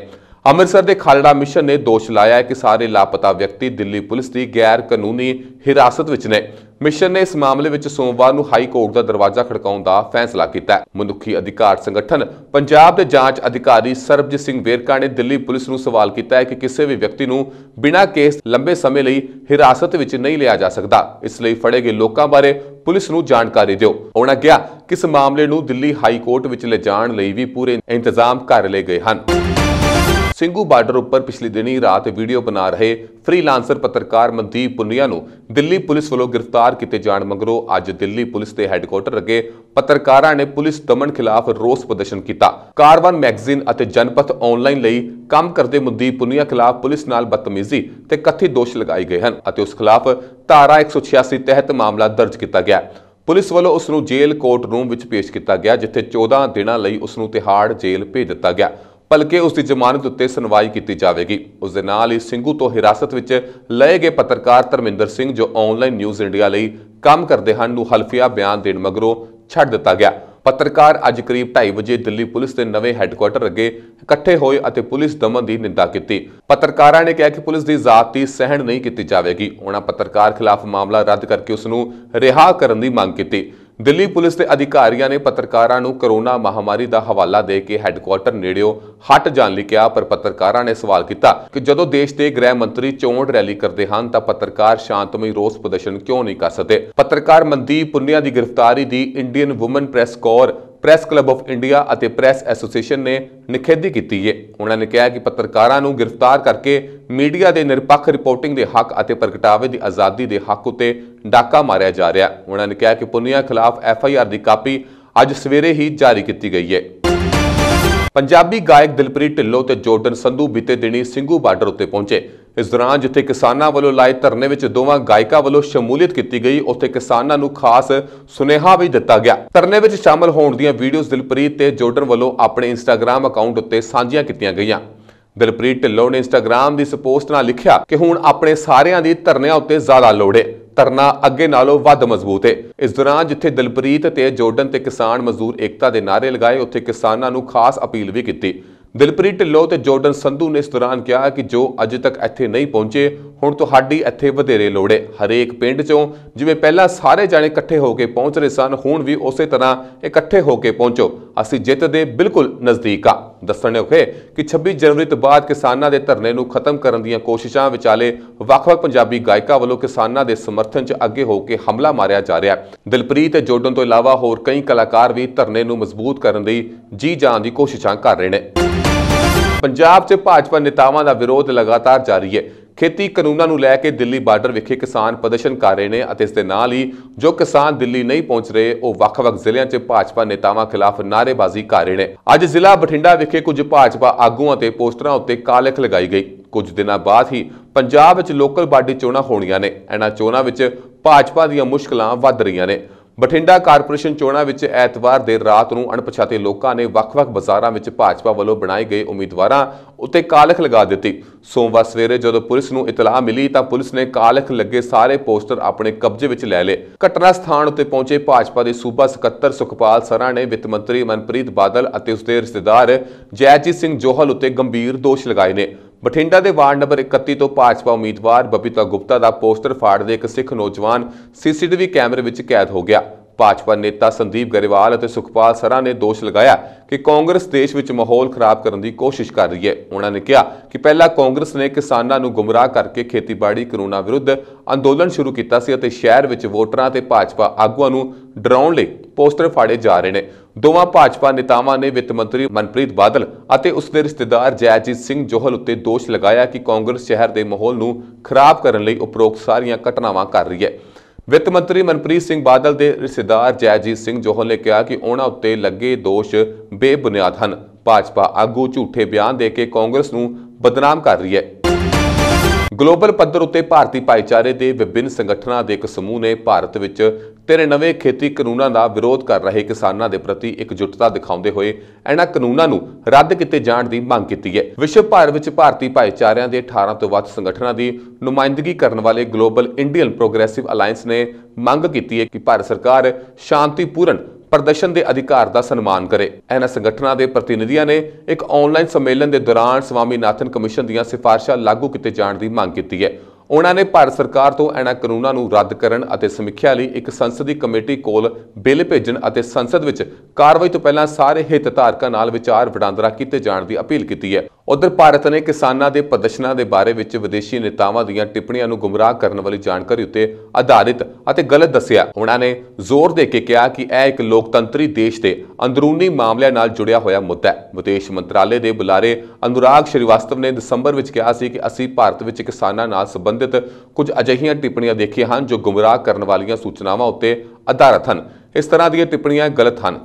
ਅੰਮ੍ਰਿਤਸਰ ਦੇ ਖਾਲੜਾ ਮਿਸ਼ਨ ਨੇ ਦੋਸ਼ ਲਾਇਆ ਹੈ ਕਿ ਸਾਰੇ ਲਾਪਤਾ ਵਿਅਕਤੀ ਦਿੱਲੀ ਪੁਲਿਸ ਦੀ ਗੈਰ ਕਾਨੂੰਨੀ ਹਿਰਾਸਤ ਵਿੱਚ ਨੇ ਮਿਸ਼ਨ ਨੇ ਇਸ ਮਾਮਲੇ ਵਿੱਚ ਸੋਮਵਾਰ ਨੂੰ ਹਾਈ ਕੋਰਟ ਦਾ ਦਰਵਾਜ਼ਾ ਖੜਕਾਉਣ ਦਾ ਫੈਸਲਾ ਕੀਤਾ ਹੈ ਮਨੁੱਖੀ ਅਧਿਕਾਰ ਸੰਗਠਨ ਪੰਜਾਬ ਦੇ ਜਾਂਚ ਅਧਿਕਾਰੀ ਸਰਬਜੀਤ ਸਿੰਘ ਵੇਰਕਾ ਨੇ ਦਿੱਲੀ ਪੁਲਿਸ ਨੂੰ ਸਵਾਲ ਕੀਤਾ ਹੈ ਕਿ ਕਿਸੇ ਵੀ ਵਿਅਕਤੀ ਨੂੰ ਬਿਨਾਂ ਕੇਸ ਲੰਬੇ ਸਮੇਂ ਲਈ ਹਿਰਾਸਤ ਵਿੱਚ ਨਹੀਂ ਲਿਆ ਜਾ ਸਕਦਾ ਇਸ ਲਈ ਫੜੇ ਗਏ ਲੋਕਾਂ ਬਾਰੇ ਪੁਲਿਸ ਨੂੰ ਜਾਣਕਾਰੀ ਦਿਓ ਉਹਨਾਂ ਕਿਹਾ ਕਿ ਇਸ ਮਾਮਲੇ ਨੂੰ ਦਿੱਲੀ ਹਾਈ ਕੋਰਟ ਵਿੱਚ ਲਿਜਾਣ ਲਈ ਵੀ ਪੂਰੇ ਇੰਤਜ਼ਾਮ ਕਰ ਲਏ ਗਏ ਹਨ ਸਿੰਘੂ ਬਾਰਡਰ ਉੱਪਰ ਪਿਛਲੀ ਦਿਨੀ ਰਾਤ ਵੀਡੀਓ ਬਣਾ ਰਹੇ ਫ੍ਰੀਲਾਂਸਰ ਪੱਤਰਕਾਰ ਮਨਦੀਪ ਪੁੰਨਿਆ ਨੂੰ ਦਿੱਲੀ ਪੁਲਿਸ ਵੱਲੋਂ ਗ੍ਰਿਫਤਾਰ ਕੀਤੇ ਜਾਣ ਮਗਰੋਂ ਅੱਜ ਦਿੱਲੀ ਪੁਲਿਸ ਦੇ ਹੈੱਡਕੁਆਰਟਰ ਅੱਗੇ ਪੱਤਰਕਾਰਾਂ ਨੇ ਪੁਲਿਸ ਦਮਨ ਖਿਲਾਫ ਰੋਸ ਪ੍ਰਦਰਸ਼ਨ ਕੀਤਾ ਕਾਰਵਨ ਮੈਗਜ਼ੀਨ ਅਤੇ ਜਨਪਥ ਆਨਲਾਈਨ ਲਈ ਕੰਮ ਕਰਦੇ ਮਨਦੀਪ ਪੁੰਨਿਆ ਖਿਲਾਫ ਪੁਲਿਸ ਨਾਲ ਬਦਤਮੀਜ਼ੀ ਤੇ ਕਥਿਤ ਦੋਸ਼ ਲਗਾਏ ਗਏ ਹਨ ਅਤੇ ਉਸ ਖਿਲਾਫ ਧਾਰਾ 186 ਤਹਿਤ ਮਾਮਲਾ ਦਰਜ ਕੀਤਾ ਗਿਆ ਪੁਲਿਸ ਵੱਲੋਂ ਉਸ ਨੂੰ ਜੇਲ੍ਹ ਕੋਰਟ ਰੂਮ ਵਿੱਚ ਪੇਸ਼ ਕੀਤਾ ਗਿਆ ਜਿੱਥੇ 14 ਦਿਨਾਂ ਲਈ ਉਸ ਨੂੰ ਤਿਹਾੜ ਜੇਲ੍ਹ ਭੇਜ ਦਿੱਤਾ ਗਿਆ ਬਲਕਿ ਉਸ ਦੀ ਜ਼ਮਾਨਤ ਉੱਤੇ ਸੁਣਵਾਈ ਕੀਤੀ ਜਾਵੇਗੀ ਉਸ ਦੇ ਨਾਲ ਹੀ ਸਿੰਘੂ ਤੋਂ ਹਿਰਾਸਤ ਵਿੱਚ ਲਏ ਗਏ ਪੱਤਰਕਾਰ ਧਰਮਿੰਦਰ ਸਿੰਘ ਜੋ ਆਨਲਾਈਨ ਨਿਊਜ਼ ਇੰਡੀਆ ਲਈ ਕੰਮ ਕਰਦੇ ਹਨ ਨੂੰ ਹਲਫੀਆ ਬਿਆਨ ਦੇਣ ਮਗਰੋਂ ਛੱਡ ਦਿੱਤਾ ਗਿਆ ਪੱਤਰਕਾਰ ਅੱਜ ਕਰੀਬ 2:30 ਵਜੇ ਦਿੱਲੀ ਪੁਲਿਸ ਦੇ ਨਵੇਂ ਹੈੱਡਕੁਆਰਟਰ ਅੱਗੇ ਇਕੱਠੇ ਹੋਏ ਅਤੇ ਪੁਲਿਸ ਦਮਨ ਦੀ ਨਿੰਦਾ ਕੀਤੀ ਪੱਤਰਕਾਰਾਂ ਨੇ ਕਿਹਾ ਕਿ ਪੁਲਿਸ ਦੀ ਜ਼ਾਤੀ ਸਹਿਣ ਨਹੀਂ ਕੀਤੀ ਜਾਵੇਗੀ ਉਹਨਾਂ ਪੱਤਰਕਾਰ ਖਿਲਾਫ ਮਾਮਲਾ ਰੱਦ ਕਰਕੇ ਉਸ ਨੂੰ ਰਿਹਾ ਕਰਨ ਦੀ ਮੰਗ ਕੀਤੀ ਦਿੱਲੀ ਪੁਲਿਸ ਦੇ ਅਧਿਕਾਰੀਆਂ ਨੇ ਪੱਤਰਕਾਰਾਂ ਨੂੰ ਕਰੋਨਾ ਮਹਾਮਾਰੀ ਦਾ ਹਵਾਲਾ ਦੇ ਕੇ ਹੈੱਡਕੁਆਰਟਰ ਨੇੜਿਓ ਹਟ ਜਾਣ ਲਈ ਕਿਹਾ ਪਰ ਪੱਤਰਕਾਰਾਂ ਨੇ ਸਵਾਲ ਕੀਤਾ ਕਿ ਜਦੋਂ ਦੇਸ਼ ਦੇ ਗ੍ਰਹਿ ਮੰਤਰੀ ਚੋਣ ਰੈਲੀ ਕਰਦੇ ਹਨ ਤਾਂ ਪੱਤਰਕਾਰ ਸ਼ਾਂਤਮਈ ਰੋਸ ਪ੍ਰਦਰਸ਼ਨ ਕਿਉਂ ਨਹੀਂ ਕਰ ਸਕਦੇ ਪੱਤਰਕਾਰ ਮਨਦੀਪ ਪੁੰਨਿਆ ਦੀ ਗ੍ਰਿਫਤਾਰੀ ਦੀ Indian women press corps press club of India ਅਤੇ ਪ੍ਰੈਸ ਐਸੋਸੀਏਸ਼ਨ ਨੇ ਨਿਖੇਧੀ ਕੀਤੀ ਹੈ ਉਹਨਾਂ ਨੇ ਕਿਹਾ ਕਿ ਪੱਤਰਕਾਰਾਂ ਨੂੰ ਗ੍ਰਿਫਤਾਰ ਕਰਕੇ ਮੀਡੀਆ ਦੇ ਨਿਰਪੱਖ ਰਿਪੋਰਟਿੰਗ ਦੇ ਹੱਕ ਅਤੇ ਪ੍ਰਗਟਾਵੇ ਦੀ ਆਜ਼ਾਦੀ ਦੇ ਹੱਕ ਉਤੇ ਡਾਕਾ ਮਾਰਿਆ ਜਾ ਰਿਹਾ ਉਹਨਾਂ ਨੇ ਕਿਹਾ ਕਿ ਪੁਨੀਆ ਖਿਲਾਫ ਐਫ ਆਈ ਆਰ ਦੀ ਕਾਪੀ ਅੱਜ ਸਵੇਰੇ ਹੀ ਜਾਰੀ ਕੀਤੀ ਗਈ ਹੈ ਪੰਜਾਬੀ ਗਾਇਕ ਦਿਲਪ੍ਰੀਤ ਢਿੱਲੋਂ ਤੇ ਜੋਰਡਨ ਸੰਧੂ ਬੀਤੇ ਦਿਨੀ ਸਿੰਘੂ ਬਾਰਡਰ ਉੱਤੇ ਪਹੁੰਚੇ ਇਸ ਦੌਰਾਨ ਜਿੱਥੇ ਕਿਸਾਨਾਂ ਵੱਲੋਂ ਲਾਏ ਧਰਨੇ ਵਿੱਚ ਦੋਵਾਂ ਗਾਇਕਾਂ ਵੱਲੋਂ ਸ਼ਮੂਲੀਅਤ ਕੀਤੀ ਗਈ ਉੱਥੇ ਕਿਸਾਨਾਂ ਨੂੰ ਖਾਸ ਸੁਨੇਹਾ ਵੀ ਦਿੱਤਾ ਗਿਆ ਧਰਨੇ ਵਿੱਚ ਸ਼ਾਮਲ ਹੋਣ ਦੀਆਂ ਵੀਡੀਓਜ਼ ਦਿਲਪ੍ਰੀਤ ਤੇ ਜੋਰਡਨ ਵੱਲੋਂ ਆਪਣੇ ਇੰਸਟਾਗ੍ਰam ਅਕਾਊਂਟ ਉੱਤੇ ਸਾਂਝੀਆਂ ਕੀਤੀਆਂ ਗਈਆਂ ਦਿਲਪ੍ਰੀਤ ਢਿੱਲੋਂ ਨੇ ਇੰਸਟਾਗ੍ਰam ਦੀ ਇਸ ਪੋਸਟ ਨਾਲ ਲਿਖਿਆ ਕਿ ਹੁਣ ਆਪਣੇ ਸਾਰਿਆਂ ਦੀ ਧਰਨਿਆਂ ਉੱਤੇ ਜ਼ਿਆਦਾ ਲੋੜ ਹੈ ਧਰਨਾ ਅੱਗੇ ਨਾਲੋਂ ਵੱਧ ਮਜ਼ਬੂਤ ਹੈ ਇਸ ਦੌਰਾਨ ਜਿੱਥੇ ਦਿਲਪ੍ਰੀਤ ਤੇ ਜੋਰਡਨ ਤੇ ਕਿਸਾਨ ਮਜ਼ਦੂਰ ਏਕਤਾ ਦੇ ਨਾਅਰੇ ਲਗਾਏ ਉੱਥੇ ਕਿਸਾਨਾਂ ਨੂੰ ਖਾਸ ਅਪੀਲ ਵੀ ਕੀਤੀ ਦਿਲਪ੍ਰੀਤ ਢਿੱਲੋਂ ਤੇ ਜਾਰਡਨ ਸੰਧੂ ਨੇ ਇਸ ਦੌਰਾਨ ਕਿਹਾ ਕਿ ਜੋ ਅਜੇ ਤੱਕ ਇੱਥੇ ਨਹੀਂ ਪਹੁੰਚੇ ਹੁਣ ਤੁਹਾਡੀ ਇੱਥੇ ਵਧੇਰੇ ਲੋੜ ਹੈ ਹਰੇਕ ਪਿੰਡ 'ਚੋਂ ਜਿਵੇਂ ਪਹਿਲਾਂ ਸਾਰੇ ਜਾਣੇ ਇਕੱਠੇ ਹੋ ਕੇ ਪਹੁੰਚ ਰਹੇ ਸਨ ਹੁਣ ਵੀ ਉਸੇ ਤਰ੍ਹਾਂ ਇਕੱਠੇ ਹੋ ਕੇ ਪਹੁੰਚੋ ਅਸੀਂ ਜਿੱਤ ਦੇ ਬਿਲਕੁਲ ਨਜ਼ਦੀਕ ਆ ਦੱਸਣ ਹੋਏ ਕਿ 26 ਜਨਵਰੀ ਤੋਂ ਬਾਅਦ ਕਿਸਾਨਾਂ ਦੇ ਧਰਨੇ ਨੂੰ ਖਤਮ ਕਰਨ ਦੀਆਂ ਕੋਸ਼ਿਸ਼ਾਂ ਵਿਚਾਲੇ ਵੱਖ-ਵੱਖ ਪੰਜਾਬੀ ਗਾਇਕਾਂ ਵੱਲੋਂ ਕਿਸਾਨਾਂ ਦੇ ਸਮਰਥਨ 'ਚ ਅੱਗੇ ਹੋ ਕੇ ਹਮਲਾ ਮਾਰਿਆ ਜਾ ਰਿਹਾ ਦਿਲਪ੍ਰੀਤ ਤੇ ਜੋਡਨ ਤੋਂ ਇਲਾਵਾ ਹੋਰ ਕਈ ਕਲਾਕਾਰ ਵੀ ਧਰਨੇ ਨੂੰ ਮਜ਼ਬੂਤ ਕਰਨ ਦੀ ਜੀ ਜਾਨ ਦੀ ਕੋਸ਼ਿਸ਼ਾਂ ਕਰ ਰਹੇ ਨੇ ਪੰਜਾਬ 'ਚ ਭਾਜਪਾ ਨੇਤਾਵਾਂ ਦਾ ਵਿਰੋਧ ਲਗਾਤਾਰ ਜਾਰੀ ਹੈ ਖੇਤੀ ਕਾਨੂੰਨਾਂ ਨੂੰ ਲੈ ਕੇ ਦਿੱਲੀ ਬਾਰਡਰ ਵਿਖੇ ਕਿਸਾਨ ਪ੍ਰਦਰਸ਼ਨ ਕਰ ਰਹੇ ਨੇ ਅਤੇ ਇਸ ਦੇ ਨਾਲ ਹੀ ਜੋ ਕਿਸਾਨ ਦਿੱਲੀ ਨਹੀਂ ਪਹੁੰਚ ਰਹੇ ਉਹ ਵੱਖ-ਵੱਖ ਜ਼ਿਲ੍ਹਿਆਂ 'ਚ ਭਾਜਪਾ ਨੇਤਾਵਾਂ ਖਿਲਾਫ ਨਾਰੇਬਾਜ਼ੀ ਕਰ ਰਹੇ ਨੇ ਅੱਜ ਜ਼ਿਲ੍ਹਾ ਬਠਿੰਡਾ ਵਿਖੇ ਕੁਝ ਭਾਜਪਾ ਆਗੂਆਂ ਤੇ ਪੋਸਟਰਾਂ ਉੱਤੇ ਕਾਲਖ ਲਗਾਈ ਗਈ ਕੁਝ ਦਿਨਾਂ ਬਾਅਦ ਹੀ ਪੰਜਾਬ ਵਿੱਚ ਲੋਕਲ ਬਾਡੀ ਚੋਣਾਂ ਹੋਣੀਆਂ ਨੇ ਇਹਨਾਂ ਚੋਣਾਂ ਵਿੱਚ ਭਾਜਪਾ ਦੀਆਂ ਮੁਸ਼ਕਲਾਂ ਵੱਧ ਰਹੀਆਂ ਨੇ ਬਠਿੰਡਾ ਕਾਰਪੋਰੇਸ਼ਨ ਚੋਣਾਂ ਵਿੱਚ ਐਤਵਾਰ ਦੇ ਰਾਤ ਨੂੰ ਅਣਪਛਾਤੇ ਲੋਕਾਂ ਨੇ ਵੱਖ-ਵੱਖ ਬਾਜ਼ਾਰਾਂ ਵਿੱਚ ਭਾਜਪਾ ਵੱਲੋਂ ਬਣਾਏ ਗਏ ਉਮੀਦਵਾਰਾਂ ਉੱਤੇ ਕਾਲਖ ਲਗਾ ਦਿੱਤੀ ਸੋਮਵਾਰ ਸਵੇਰੇ ਜਦੋਂ ਪੁਲਿਸ ਨੂੰ ਇਤਲਾਹ ਮਿਲੀ ਤਾਂ ਪੁਲਿਸ ਨੇ ਕਾਲਖ ਲੱਗੇ ਸਾਰੇ ਪੋਸਟਰ ਆਪਣੇ ਕਬਜ਼ੇ ਵਿੱਚ ਲੈ ਲਏ ਘਟਨਾ ਸਥਾਨ ਉੱਤੇ ਪਹੁੰਚੇ ਭਾਜਪਾ ਦੇ ਸੂਬਾ ਸਕੱਤਰ ਸੁਖਪਾਲ ਸਰਾ ਨੇ ਵਿੱਤ ਮੰਤਰੀ ਮਨਪ੍ਰੀਤ ਬਾਦਲ ਅਤੇ ਉਸਦੇ ਰਿਸ਼ਤੇਦਾਰ ਜੈਜੀਤ ਸਿੰਘ ਜੋਹਲ ਉੱਤੇ ਗੰਭੀਰ ਦੋਸ਼ ਲਗਾਏ ਨੇ ਬਠਿੰਡਾ ਦੇ ਵਾਰਡ ਨੰਬਰ 31 ਤੋਂ ਭਾਜਪਾ ਉਮੀਦਵਾਰ ਬਬੀਤਾ ਗੁਪਤਾ ਦਾ ਪੋਸਟਰ ਫਾੜਦੇ ਇੱਕ ਸਿੱਖ ਨੌਜਵਾਨ ਸੀਸੀਟੀਵੀ ਕੈਮਰੇ ਵਿੱਚ ਕੈਦ ਹੋ ਗਿਆ ਭਾਜਪਾ ਨੇਤਾ ਸੰਦੀਪ ਗਰੇਵਾਲ ਅਤੇ ਸੁਖਪਾਲ ਸਰਾ ਨੇ ਦੋਸ਼ ਲਗਾਇਆ ਕਿ ਕਾਂਗਰਸ ਦੇਸ਼ ਵਿੱਚ ਮਾਹੌਲ ਖਰਾਬ ਕਰਨ ਦੀ ਕੋਸ਼ਿਸ਼ ਕਰ ਰਹੀ ਹੈ ਉਹਨਾਂ ਨੇ ਕਿਹਾ ਕਿ ਪਹਿਲਾਂ ਕਾਂਗਰਸ ਨੇ ਕਿਸਾਨਾਂ ਨੂੰ ਗੁੰਮਰਾਹ ਕਰਕੇ ਖੇਤੀਬਾੜੀ ਕਾਨੂੰਨਾਂ ਵਿਰੁੱਧ ਅੰਦੋਲਨ ਸ਼ੁਰੂ ਕੀਤਾ ਸੀ ਅਤੇ ਸ਼ਹਿਰ ਵਿੱਚ ਵੋਟਰਾਂ ਤੇ ਭਾਜਪਾ ਆਗੂਆਂ ਨੂੰ ਡਰਾਉਣ ਲਈ ਪੋਸਟਰ ਫਾੜੇ ਜਾ ਰਹੇ ਨੇ ਦੋਵਾਂ ਭਾਜਪਾ ਨੇਤਾਵਾਂ ਨੇ ਵਿੱਤ ਮੰਤਰੀ ਮਨਪ੍ਰੀਤ ਬਾਦਲ ਅਤੇ ਉਸ ਦੇ ਰਿਸ਼ਤੇਦਾਰ ਜੈਜੀਤ ਸਿੰਘ ਜੋਹਲ ਉੱਤੇ ਦੋਸ਼ ਲਗਾਇਆ ਕਿ ਕਾਂਗਰਸ ਸ਼ਹਿਰ ਦੇ ਮਾਹੌਲ ਨੂੰ ਖਰਾਬ ਕਰਨ ਲਈ ਉਪਰੋਕਤ ਸਾਰੀਆਂ ਘਟਨਾਵਾਂ ਕਰ ਰਹੀ ਹੈ ਵਿੱਤ ਮੰਤਰੀ ਮਨਪ੍ਰੀਤ ਸਿੰਘ ਬਾਦਲ ਦੇ ਰਿਸ਼ਤੇਦਾਰ ਜੈਜੀਤ ਸਿੰਘ ਜੋਹਲ ਨੇ ਕਿਹਾ ਕਿ ਉਹਨਾਂ ਉੱਤੇ ਲੱਗੇ ਦੋਸ਼ ਬੇਬੁਨਿਆਦ ਹਨ ਭਾਜਪਾ ਆਗੂ ਝੂਠੇ ਬਿਆਨ ਦੇ ਕੇ ਕਾਂਗਰਸ ਨੂੰ ਬਦਨਾਮ ਕਰ ਰਹੀ ਹੈ ਗਲੋਬਲ ਪੱਧਰ ਉੱਤੇ ਭਾਰਤੀ ਭਾਈਚਾਰੇ ਦੇ ਵਿਭਿੰਨ ਸੰਗਠਨਾਂ ਦੇ ਇੱਕ ਸਮੂਹ ਨੇ ਭਾਰਤ ਵਿੱਚ ਤੇਰੇ ਨਵੇਂ ਖੇਤੀ ਕਾਨੂੰਨਾਂ ਦਾ ਵਿਰੋਧ ਕਰ ਰਹੇ ਕਿਸਾਨਾਂ ਦੇ ਪ੍ਰਤੀ ਇੱਕ ਜੁਟਤਾ ਦਿਖਾਉਂਦੇ ਹੋਏ ਇਹਨਾਂ ਕਾਨੂੰਨਾਂ ਨੂੰ ਰੱਦ ਕੀਤੇ ਜਾਣ ਦੀ ਮੰਗ ਕੀਤੀ ਹੈ ਵਿਸ਼ਵ ਭਰ ਵਿੱਚ ਭਾਰਤੀ ਭਾਈਚਾਰਿਆਂ ਦੇ 18 ਤੋਂ ਵੱਧ ਸੰਗਠਨਾਂ ਦੀ ਨੁਮਾਇੰਦਗੀ ਕਰਨ ਵਾਲੇ ਗਲੋਬਲ ਇੰਡੀਅਨ ਪ੍ਰੋਗਰੈਸਿਵ ਅਲਾਈਅੰਸ ਨੇ ਮੰਗ ਕੀਤੀ ਹੈ ਕਿ ਭਾਰਤ ਸਰਕਾਰ ਸ਼ਾਂਤੀਪੂਰਨ ਪ੍ਰਦਰਸ਼ਨ ਦੇ ਅਧਿਕਾਰ ਦਾ ਸਨਮਾਨ ਕਰੇ ਇਹਨਾਂ ਸੰਗਠਨਾਂ ਦੇ ਪ੍ਰਤੀਨਿਧੀਆਂ ਨੇ ਇੱਕ ਆਨਲਾਈਨ ਸੰਮੇਲਨ ਦੇ ਦੌਰਾਨ ਸਵਾਮੀ ਨਾਥਨ ਕਮਿਸ਼ਨ ਦੀਆਂ ਸਿਫਾਰਸ਼ਾਂ ਲਾਗੂ ਕੀਤੇ ਜਾਣ ਦੀ ਮੰਗ ਕੀਤੀ ਹੈ ਉਹਨਾਂ ਨੇ ਭਾਰਤ ਸਰਕਾਰ ਤੋਂ ਇਹਨਾਂ ਕਾਨੂੰਨਾਂ ਨੂੰ ਰੱਦ ਕਰਨ ਅਤੇ ਸਮੀਖਿਆ ਲਈ ਇੱਕ ਸੰਸਦੀ ਕਮੇਟੀ ਕੋਲ ਬਿੱਲ ਭੇਜਣ ਅਤੇ ਸੰਸਦ ਵਿੱਚ ਕਾਰਵਾਈ ਤੋਂ ਪਹਿਲਾਂ ਸਾਰੇ ਹਿੱਤਧਾਰਕਾਂ ਨਾਲ ਵਿਚਾਰ ਵਟਾਂਦਰਾ ਕੀਤੇ ਜਾਣ ਦੀ ਅਪੀਲ ਕੀਤੀ ਹੈ ਉਧਰ ਭਾਰਤ ਨੇ ਕਿਸਾਨਾਂ ਦੇ ਪ੍ਰਦਰਸ਼ਨਾਂ ਦੇ ਬਾਰੇ ਵਿੱਚ ਵਿਦੇਸ਼ੀ ਨੇਤਾਵਾਂ ਦੀਆਂ ਟਿੱਪਣੀਆਂ ਨੂੰ ਗੁੰਮਰਾਹ ਕਰਨ ਵਾਲੀ ਜਾਣਕਾਰੀ ਉੱਤੇ ਆਧਾਰਿਤ ਅਤੇ ਗਲਤ ਦੱਸਿਆ ਉਹਨਾਂ ਨੇ ਜ਼ੋਰ ਦੇ ਕੇ ਕਿਹਾ ਕਿ ਇਹ ਇੱਕ ਲੋਕਤੰਤਰੀ ਦੇਸ਼ ਦੇ ਅੰਦਰੂਨੀ ਮਾਮਲਿਆਂ ਨਾਲ ਜੁੜਿਆ ਹੋਇਆ ਮੁੱਦਾ ਹੈ ਵਿਦੇਸ਼ ਮੰਤਰਾਲੇ ਦੇ ਬੁਲਾਰੇ ਅਨੁਰਾਗ ਸ਼੍ਰੀਵਾਸਤਵ ਨੇ ਦਸੰਬਰ ਵਿੱਚ ਕਿਹਾ ਸੀ ਕਿ ਅਸੀਂ ਭਾਰਤ ਵਿੱਚ ਕਿਸਾਨਾਂ ਨਾਲ ਸੰਬੰਧ ਸੰਬੰਧਿਤ ਕੁਝ ਅਜਿਹੀਆਂ ਟਿੱਪਣੀਆਂ ਦੇਖੀਆਂ ਹਨ ਜੋ ਗੁੰਮਰਾਹ ਕਰਨ ਵਾਲੀਆਂ ਸੂਚਨਾਵਾਂ ਉੱਤੇ ਆਧਾਰਿਤ ਹਨ ਇਸ ਤਰ੍ਹਾਂ ਦੀਆਂ ਟਿੱਪਣੀਆਂ ਗਲਤ ਹਨ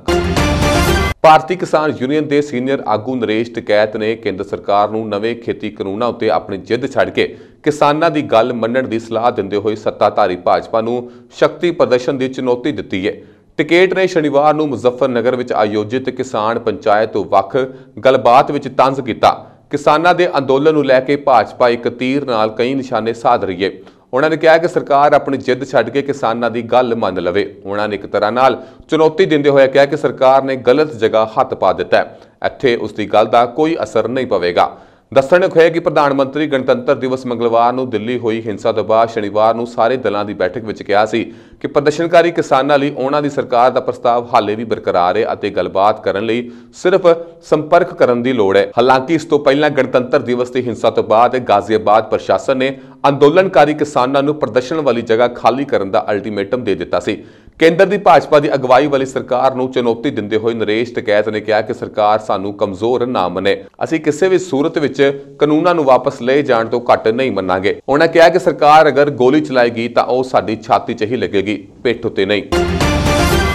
ਭਾਰਤੀ ਕਿਸਾਨ ਯੂਨੀਅਨ ਦੇ ਸੀਨੀਅਰ ਆਗੂ ਨਰੇਸ਼ ਟਕੈਤ ਨੇ ਕੇਂਦਰ ਸਰਕਾਰ ਨੂੰ ਨਵੇਂ ਖੇਤੀ ਕਾਨੂੰਨਾਂ ਉੱਤੇ ਆਪਣੀ ਜਿੱਦ ਛੱਡ ਕੇ ਕਿਸਾਨਾਂ ਦੀ ਗੱਲ ਮੰਨਣ ਦੀ ਸਲਾਹ ਦਿੰਦੇ ਹੋਏ ਸੱਤਾਧਾਰੀ ਭਾਜਪਾ ਨੂੰ ਸ਼ਕਤੀ ਪ੍ਰਦਰਸ਼ਨ ਦੀ ਚੁਣੌਤੀ ਦਿੱਤੀ ਹੈ ਟਿਕੇਟ ਨੇ ਸ਼ਨੀਵਾਰ ਨੂੰ ਮੁਜ਼ੱਫਰਨਗਰ ਵਿੱਚ ਆਯੋਜਿਤ ਕਿਸਾਨ ਪੰਚਾਇਤ ਵੱਖ ਗੱਲਬਾਤ ਵਿੱਚ ਤੰਜ਼ ਕੀਤਾ ਕਿਸਾਨਾਂ ਦੇ ਅੰਦੋਲਨ ਨੂੰ ਲੈ ਕੇ ਭਾਜਪਾ ਇੱਕ ਤੀਰ ਨਾਲ ਕਈ ਨਿਸ਼ਾਨੇ ਸਾਧ ਰਹੀ ਹੈ ਉਹਨਾਂ ਨੇ ਕਿਹਾ ਕਿ ਸਰਕਾਰ ਆਪਣੀ ਜਿੱਦ ਛੱਡ ਕੇ ਕਿਸਾਨਾਂ ਦੀ ਗੱਲ ਮੰਨ ਲਵੇ ਉਹਨਾਂ ਨੇ ਇੱਕ ਤਰ੍ਹਾਂ ਨਾਲ ਚੁਣੌਤੀ ਦਿੰਦੇ ਹੋਏ ਕਿਹਾ ਕਿ ਸਰਕਾਰ ਨੇ ਗਲਤ ਜਗ੍ਹਾ ਹੱਥ ਪਾ ਦਿੱਤਾ ਹੈ ਇੱਥੇ ਉਸ ਦੀ ਗੱਲ ਦਾ ਕੋਈ ਅਸਰ ਨਹੀਂ ਪਵੇਗਾ ਦੱਸਣਯੋਗ ਹੈ ਕਿ ਪ੍ਰਧਾਨ ਮੰਤਰੀ ਗਣਤੰਤਰ ਦਿਵਸ ਮੰਗਲਵਾਰ ਨੂੰ ਦਿੱਲੀ ਹੋਈ ਹਿੰਸਾ ਤੋਂ ਬਾਅਦ ਸ਼ਨੀਵਾਰ ਨੂੰ ਸਾਰੇ ਦਲਾਂ ਦੀ ਬੈਠਕ ਵਿੱਚ ਕਿਹਾ ਸੀ ਕਿ ਪ੍ਰਦਰਸ਼ਨਕਾਰੀ ਕਿਸਾਨਾਂ ਲਈ ਉਹਨਾਂ ਦੀ ਸਰਕਾਰ ਦਾ ਪ੍ਰਸਤਾਵ ਹਾਲੇ ਵੀ ਬਰਕਰਾਰ ਹੈ ਅਤੇ ਗੱਲਬਾਤ ਕਰਨ ਲਈ ਸਿਰਫ ਸੰਪਰਕ ਕਰਨ ਦੀ ਲੋੜ ਹੈ ਹਾਲਾਂਕਿ ਇਸ ਤੋਂ ਪਹਿਲਾਂ ਗਣਤੰਤਰ ਦਿਵਸ ਦੀ ਹਿੰਸਾ ਤੋਂ ਬਾਅਦ ਗਾਜ਼ੀਆਬਾਦ ਪ੍ਰਸ਼ਾਸਨ ਨੇ ਅੰਦੋਲਨਕਾਰੀ ਕਿਸਾਨਾਂ ਨੂੰ ਪ੍ਰਦਰਸ਼ਨ ਵਾਲੀ ਜਗ੍ਹਾ ਖਾਲੀ ਕਰਨ ਦਾ ਅਲਟੀਮੇਟਮ ਦੇ ਦਿੱਤਾ ਸੀ ਕੇਂਦਰ ਦੀ ਭਾਜਪਾ ਦੀ ਅਗਵਾਈ ਵਾਲੀ ਸਰਕਾਰ ਨੂੰ ਚੁਣੌਤੀ ਦਿੰਦੇ ਹੋਏ ਨਰੇਸ਼ ਟਕੈਤ ਨੇ ਕਿਹਾ ਕਿ ਸਰਕਾਰ ਸਾਨੂੰ ਕਮਜ਼ੋਰ ਨਾ ਮੰਨੇ ਅਸੀਂ ਕਿਸੇ ਵੀ ਸੂਰਤ ਵਿੱਚ ਕਾਨੂੰਨਾਂ ਨੂੰ ਵਾਪਸ ਲੈ ਜਾਣ ਤੋਂ ਘੱਟ ਨਹੀਂ ਮੰਨਾਂਗੇ ਉਹਨਾਂ ਕਿਹਾ ਕਿ ਸਰਕਾਰ ਅਗਰ ਗੋਲੀ ਚਲਾਏਗੀ ਤਾਂ ਉਹ ਸਾਡੀ ਛਾਤੀ 'ਚ ਹੀ ਲੱਗੇਗੀ ਪਿੱਠ ਉੱਤੇ ਨਹੀਂ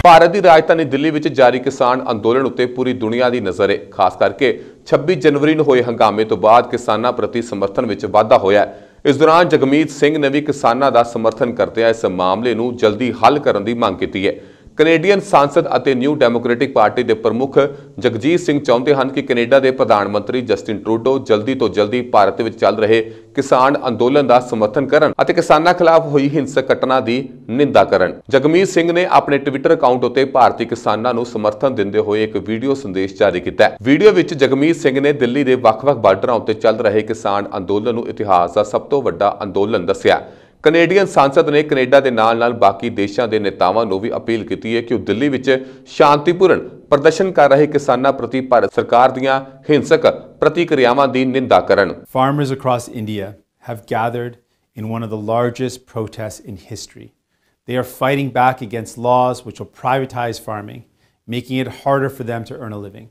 ਭਾਰਤ ਦੀ ਰਾਜਧਾਨੀ ਦਿੱਲੀ ਵਿੱਚ ਜਾਰੀ ਕਿਸਾਨ ਅੰਦੋਲਨ ਉੱਤੇ ਪੂਰੀ ਦੁਨੀਆ ਦੀ ਨਜ਼ਰ ਹੈ ਖਾਸ ਕਰਕੇ 26 ਜਨਵਰੀ ਨੂੰ ਹੋਏ ਹੰਗਾਮੇ ਤੋਂ ਬਾਅਦ ਕਿਸਾਨਾਂ ਪ੍ਰਤੀ ਸਮਰਥਨ ਵਿੱਚ ਵਾਧਾ ਹੋਇਆ ਹੈ ਇਸ ਦੌਰਾਨ ਜਗਮੀਤ ਸਿੰਘ ਨੇ ਵੀ ਕਿਸਾਨਾਂ ਦਾ ਸਮਰਥਨ ਕਰਦਿਆਂ ਇਸ ਮਾਮਲੇ ਨੂੰ ਜਲਦੀ ਹੱਲ ਕਰਨ ਦੀ ਮੰਗ ਕੀਤੀ ਹੈ ਕੈਨੇਡੀਅਨ ਸੰਸਦ ਅਤੇ ਨਿਊ ਡੈਮੋਕ੍ਰੈਟਿਕ ਪਾਰਟੀ ਦੇ ਪ੍ਰਮੁੱਖ ਜਗਜੀਤ ਸਿੰਘ ਚਾਹੁੰਦੇ ਹਨ ਕਿ ਕੈਨੇਡਾ ਦੇ ਪ੍ਰਧਾਨ ਮੰਤਰੀ ਜਸਟਿਨ ਟਰੂਡੋ ਜਲਦੀ ਤੋਂ ਜਲਦੀ ਭਾਰਤ ਵਿੱਚ ਚੱਲ ਰਹੇ ਕਿਸਾਨ ਅੰਦੋਲਨ ਦਾ ਸਮਰਥਨ ਕਰਨ ਅਤੇ ਕਿਸਾਨਾਂ ਖਿਲਾਫ ਹੋਈ ਹਿੰਸਕ ਘਟਨਾ ਦੀ ਨਿੰਦਾ ਕਰਨ ਜਗਮੀਤ ਸਿੰਘ ਨੇ ਆਪਣੇ ਟਵਿੱਟਰ ਅਕਾਊਂਟ ਉੱਤੇ ਭਾਰਤੀ ਕਿਸਾਨਾਂ ਨੂੰ ਸਮਰਥਨ ਦਿੰਦੇ ਹੋਏ ਇੱਕ ਵੀਡੀਓ ਸੰਦੇਸ਼ ਜਾਰੀ ਕੀਤਾ ਹੈ ਵੀਡੀਓ ਵਿੱਚ ਜਗਮੀਤ ਸਿੰਘ ਨੇ ਦਿੱਲੀ ਦੇ ਵੱਖ-ਵੱਖ ਬਾਰਡਰਾਂ ਉੱਤੇ ਚੱਲ ਰਹੇ ਕਿਸਾਨ ਅੰਦੋਲਨ ਨੂੰ ਇਤਿਹਾਸ ਦਾ ਸਭ ਤੋਂ ਵੱਡਾ ਅੰਦੋਲਨ ਦੱਸਿਆ ਕੈਨੇਡੀਅਨ ਸੰਸਦ ਨੇ ਕੈਨੇਡਾ ਦੇ ਨਾਲ-ਨਾਲ ਬਾਕੀ ਦੇਸ਼ਾਂ ਦੇ ਨੇਤਾਵਾਂ ਨੂੰ ਵੀ ਅਪੀਲ ਕੀਤੀ ਹੈ ਕਿ ਉਹ ਦਿੱਲੀ ਵਿੱਚ ਸ਼ਾਂਤੀਪੂਰਨ ਪ੍ਰਦਰਸ਼ਨ ਕਰ ਰਹੇ ਕਿਸਾਨਾਂ ਪ੍ਰਤੀ ਭਾਰਤ ਸਰਕਾਰ ਦੀਆਂ ਹਿੰਸਕ ਪ੍ਰਤੀਕਿਰਿਆਵਾਂ ਦੀ ਨਿੰਦਾ ਕਰਨ। Farmers across India have gathered in one of the largest protests in history. They are fighting back against laws which will privatize farming, making it harder for them to earn a living.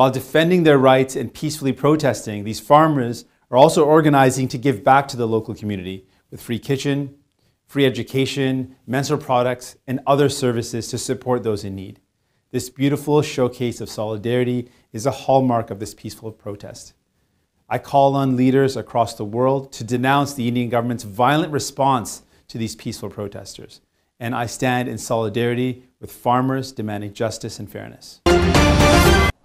While defending their rights and peacefully protesting, these farmers are also organizing to give back to the local community with free kitchen, free education, mental products, and other services to support those in need. This beautiful showcase of solidarity is a hallmark of this peaceful protest. I call on leaders across the world to denounce the Indian government's violent response to these peaceful protesters. And I stand in solidarity with farmers demanding justice and fairness.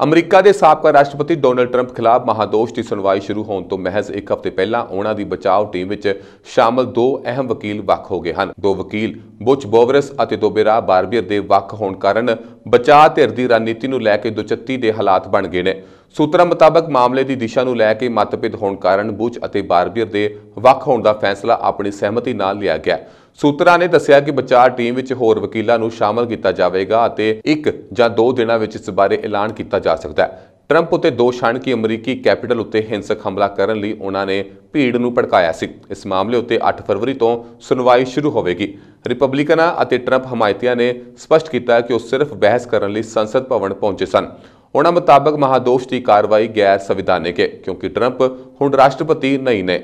America ਦੇ ਸਾਬਕਾ ਰਾਸ਼ਟਰਪਤੀ Donald Trump ਖਿਲਾਫ ਮਹਾਦੋਸ਼ ਦੀ ਸੁਣਵਾਈ ਸ਼ੁਰੂ ਹੋਣ ਤੋਂ ਮਹਿਜ਼ ਇੱਕ ਹਫ਼ਤੇ ਪਹਿਲਾਂ ਉਹਨਾਂ ਦੀ ਬਚਾਓ ਟੀਮ ਵਿੱਚ ਸ਼ਾਮਲ ਦੋ ਅਹਿਮ ਵਕੀਲ ਵੱਖ ਹੋ ਗਏ ਹਨ ਦੋ ਵਕੀਲ ਬੁਚ ਬੋਵਰਸ ਅਤੇ ਦੋਬੇਰਾ ਬਾਰਬੀਅਰ ਦੇ ਵੱਖ ਹੋਣ ਕਾਰਨ ਬਚਾਅ ਧਿਰ ਦੀ ਰਣਨੀਤੀ ਨੂੰ ਲੈ ਕੇ ਦੁਚੱਤੀ ਦੇ ਹਾਲਾਤ ਬਣ ਗਏ ਨੇ ਸੂਤਰਾਂ ਮੁਤਾਬਕ ਮਾਮਲੇ ਦੀ ਦਿਸ਼ਾ ਨੂੰ ਲੈ ਕੇ ਮਤਭੇਦ ਹੋਣ ਕਾਰਨ ਬੁਚ ਅਤੇ ਬਾਰਬੀਅਰ ਦੇ ਵੱਖ ਹੋਣ ਦਾ ਫੈਸਲਾ ਆਪਣੀ ਸਹਿਮਤੀ ਨਾਲ ਲਿਆ ਗਿਆ ਸੂਤਰਾਂ ਨੇ ਦੱਸਿਆ ਕਿ ਬਚਾਅ ਟੀਮ ਵਿੱਚ ਹੋਰ ਵਕੀਲਾਂ ਨੂੰ ਸ਼ਾਮਲ ਕੀਤਾ ਜਾਵੇਗਾ ਅਤੇ ਇੱਕ ਜਾਂ ਦੋ ਦਿਨਾਂ ਵਿੱਚ ਇਸ ਬਾਰੇ ਐਲਾਨ ਕੀਤਾ ਜਾ ਸਕਦਾ ਹੈ ਟਰੰਪ ਉਤੇ ਦੋਸ਼ ਹਨ ਕਿ ਅਮਰੀਕੀ ਕੈਪੀਟਲ ਉਤੇ ਹਿੰਸਕ ਹਮਲਾ ਕਰਨ ਲਈ ਉਹਨਾਂ ਨੇ ਭੀੜ ਨੂੰ ਭੜਕਾਇਆ ਸੀ ਇਸ ਮਾਮਲੇ ਉਤੇ 8 ਫਰਵਰੀ ਤੋਂ ਸੁਣਵਾਈ ਸ਼ੁਰੂ ਹੋਵੇਗੀ ਰਿਪਬਲਿਕਨਾਂ ਅਤੇ ਟਰੰਪ ਹਮਾਇਤੀਆਂ ਨੇ ਸਪਸ਼ਟ ਕੀਤਾ ਕਿ ਉਹ ਸਿਰਫ ਬਹਿਸ ਕਰਨ ਲਈ ਸੰਸਦ ਭਵਨ ਪਹੁੰਚੇ ਸਨ ਉਹਨਾਂ ਮੁਤਾਬਕ ਮਹਾਦੋਸ਼ ਦੀ ਕਾਰਵਾਈ ਗੈਰ ਸੰਵਿਧਾਨਿਕ ਹੈ ਕਿਉਂਕਿ ਟਰੰਪ ਹੁਣ ਰਾਸ਼ਟਰਪਤੀ ਨਹੀਂ ਨੇ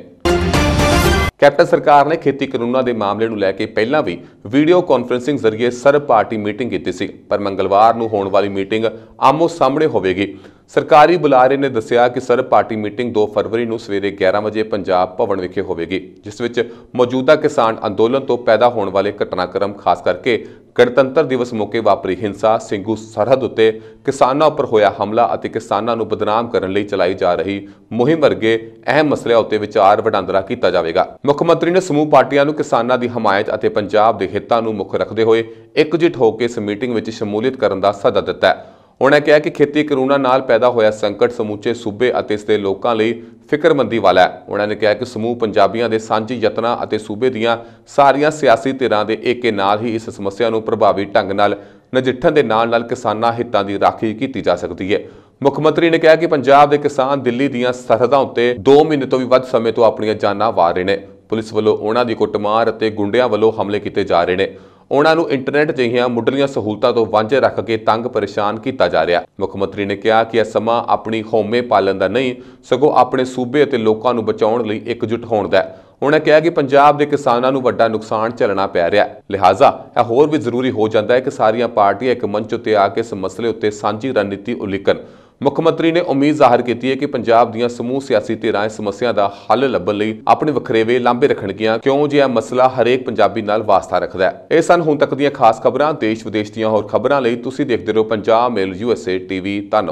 ਕੈਪਟਨ ਸਰਕਾਰ ਨੇ ਖੇਤੀ ਕਾਨੂੰਨਾਂ ਦੇ ਮਾਮਲੇ ਨੂੰ ਲੈ ਕੇ ਪਹਿਲਾਂ ਵੀ ਵੀਡੀਓ ਕਾਨਫਰੈਂਸਿੰਗ ਜ਼ਰੀਏ ਸਰਬ ਪਾਰਟੀ ਮੀਟਿੰਗ ਕੀਤੀ ਸੀ ਪਰ ਮੰਗਲਵਾਰ ਨੂੰ ਹੋਣ ਵਾਲੀ ਮੀਟਿੰਗ ਆਮੋ ਸਾਹਮਣੇ ਹੋਵੇਗੀ ਸਰਕਾਰੀ ਬੁਲਾਰੇ ਨੇ ਦੱਸਿਆ ਕਿ ਸਰਬ ਪਾਰਟੀ ਮੀਟਿੰਗ 2 ਫਰਵਰੀ ਨੂੰ ਸਵੇਰੇ 11 ਵਜੇ ਪੰਜਾਬ ਭਵਨ ਵਿਖੇ ਹੋਵੇਗੀ ਜਿਸ ਵਿੱਚ ਮੌਜੂਦਾ ਕਿਸਾਨ ਅੰਦੋਲਨ ਤੋਂ ਪੈਦਾ ਹੋਣ ਵਾਲੇ ਘਟਨਾਕ੍ਰਮ ਖਾਸ ਕਰਕੇ ਗਣਤੰਤਰ ਦਿਵਸ ਮੌਕੇ ਵਾਪਰੀ ਹਿੰਸਾ ਸਿੰਘੂ ਸਰਹੱਦ ਉੱਤੇ ਕਿਸਾਨਾਂ ਉੱਪਰ ਹੋਇਆ ਹਮਲਾ ਅਤੇ ਕਿਸਾਨਾਂ ਨੂੰ ਬਦਨਾਮ ਕਰਨ ਲਈ ਚਲਾਈ ਜਾ ਰਹੀ ਮੁਹਿੰਮ ਵਰਗੇ ਅਹਿਮ ਮਸਲਿਆਂ ਉੱਤੇ ਵਿਚਾਰ ਵਟਾਂਦਰਾ ਕੀਤਾ ਜਾਵੇਗਾ ਮੁੱਖ ਮੰਤਰੀ ਨੇ ਸਮੂਹ ਪਾਰਟੀਆਂ ਨੂੰ ਕਿਸਾਨਾਂ ਦੀ ਹਮਾਇਤ ਅਤੇ ਪੰਜਾਬ ਦੇ ਹਿੱਤਾਂ ਨੂੰ ਮੁੱਖ ਰੱਖਦੇ ਹੋਏ ਇਕਜੁੱਟ ਹੋ ਕੇ ਇਸ ਮੀਟਿੰਗ ਵਿੱਚ ਸ਼ਮੂਲੀਅਤ ਕਰਨ ਦਾ ਸੱਦਾ ਦਿੱਤਾ ਹੈ ਉਹਨੇ ਕਿਹਾ ਕਿ ਖੇਤੀ ਕਰੋਨਾ ਨਾਲ ਪੈਦਾ ਹੋਇਆ ਸੰਕਟ ਸਮੂਚੇ ਸੂਬੇ ਅਤੇ ਇਸ ਦੇ ਲੋਕਾਂ ਲਈ ਫਿਕਰਮੰਦੀ ਵਾਲਾ ਹੈ ਉਹਨਾਂ ਨੇ ਕਿਹਾ ਕਿ ਸਮੂਹ ਪੰਜਾਬੀਆਂ ਦੇ ਸਾਂਝੀ ਯਤਨਾਂ ਅਤੇ ਸੂਬੇ ਦੀਆਂ ਸਾਰੀਆਂ ਸਿਆਸੀ ਧਿਰਾਂ ਦੇ ਏਕੇ ਨਾਲ ਹੀ ਇਸ ਸਮੱਸਿਆ ਨੂੰ ਪ੍ਰਭਾਵੀ ਢੰਗ ਨਾਲ ਨਜਿੱਠਣ ਦੇ ਨਾਲ ਨਾਲ ਕਿਸਾਨਾਂ ਹਿੱਤਾਂ ਦੀ ਰਾਖੀ ਕੀਤੀ ਜਾ ਸਕਦੀ ਹੈ ਮੁੱਖ ਮੰਤਰੀ ਨੇ ਕਿਹਾ ਕਿ ਪੰਜਾਬ ਦੇ ਕਿਸਾਨ ਦਿੱਲੀ ਦੀਆਂ ਸਰਹੱਦਾਂ ਉੱਤੇ 2 ਮਹੀਨੇ ਤੋਂ ਵੀ ਵੱਧ ਸਮੇਂ ਤੋਂ ਆਪਣੀਆਂ ਜਾਨਾਂ ਵਾਰ ਰਹੇ ਨੇ ਪੁਲਿਸ ਵੱਲੋਂ ਉਹਨਾਂ ਦੀ ਕੁੱਟਮਾਰ ਅਤੇ ਗੁੰਡਿਆਂ ਵੱਲੋਂ ਹਮਲੇ ਕੀਤੇ ਜਾ ਰਹੇ ਨੇ ਉਹਨਾਂ ਨੂੰ ਇੰਟਰਨੈਟ ਜਿਹੀਆਂ ਮੁੱਢਲੀਆਂ ਸਹੂਲਤਾਂ ਤੋਂ ਵਾਂਝੇ ਰੱਖ ਕੇ ਤੰਗ ਪਰੇਸ਼ਾਨ ਕੀਤਾ ਜਾ ਰਿਹਾ ਮੁੱਖ ਮੰਤਰੀ ਨੇ ਕਿਹਾ ਕਿ ਇਹ ਸਮਾਂ ਆਪਣੀ ਹੋਮੇ ਪਾਲਣ ਦਾ ਨਹੀਂ ਸਗੋਂ ਆਪਣੇ ਸੂਬੇ ਅਤੇ ਲੋਕਾਂ ਨੂੰ ਬਚਾਉਣ ਲਈ ਇਕਜੁੱਟ ਹੋਣ ਦਾ ਹੈ ਉਹਨਾਂ ਕਿਹਾ ਕਿ ਪੰਜਾਬ ਦੇ ਕਿਸਾਨਾਂ ਨੂੰ ਵੱਡਾ ਨੁਕਸਾਨ ਚੱਲਣਾ ਪੈ ਰਿਹਾ ਹੈ ਲਿਹਾਜ਼ਾ ਇਹ ਹੋਰ ਵੀ ਜ਼ਰੂਰੀ ਹੋ ਜਾਂਦਾ ਹੈ ਕਿ ਸਾਰੀਆਂ ਪਾਰਟੀਆਂ ਇੱਕ ਮੰਚ ਉੱਤੇ ਆ ਕੇ ਇਸ ਮਸਲੇ ਉੱਤੇ ਸਾਂਝੀ ਰਣਨੀਤੀ ਉਲੀਕਣ ਮੁੱਖ ਮੰਤਰੀ ਨੇ ਉਮੀਦ ਜ਼ਾਹਰ ਕੀਤੀ ਹੈ ਕਿ ਪੰਜਾਬ ਦੀਆਂ ਸਮੂਹ ਸਿਆਸੀ ਧਿਰਾਂ ਇਸ ਸਮੱਸਿਆ ਦਾ ਹੱਲ ਲੱਭਣ ਲਈ ਆਪਣੇ ਵਖਰੇਵੇ ਲਾਂਭੇ ਰੱਖਣਗੀਆਂ ਕਿਉਂ ਜੇ ਇਹ ਮਸਲਾ ਹਰੇਕ ਪੰਜਾਬੀ ਨਾਲ ਵਾਸਤਾ ਰੱਖਦਾ ਹੈ ਇਹ ਸਨ ਹੁਣ ਤੱਕ ਦੀਆਂ ਖਾਸ ਖਬਰਾਂ ਦੇਸ਼ ਵਿਦੇਸ਼ ਦੀਆਂ ਹੋਰ ਖਬਰਾਂ ਲਈ ਤੁਸੀਂ ਦੇਖਦੇ ਰਹੋ ਪੰਜਾਬ ਮੇਲ ਯੂਐਸਏ ਟੀਵੀ ਧੰਨਵਾਦ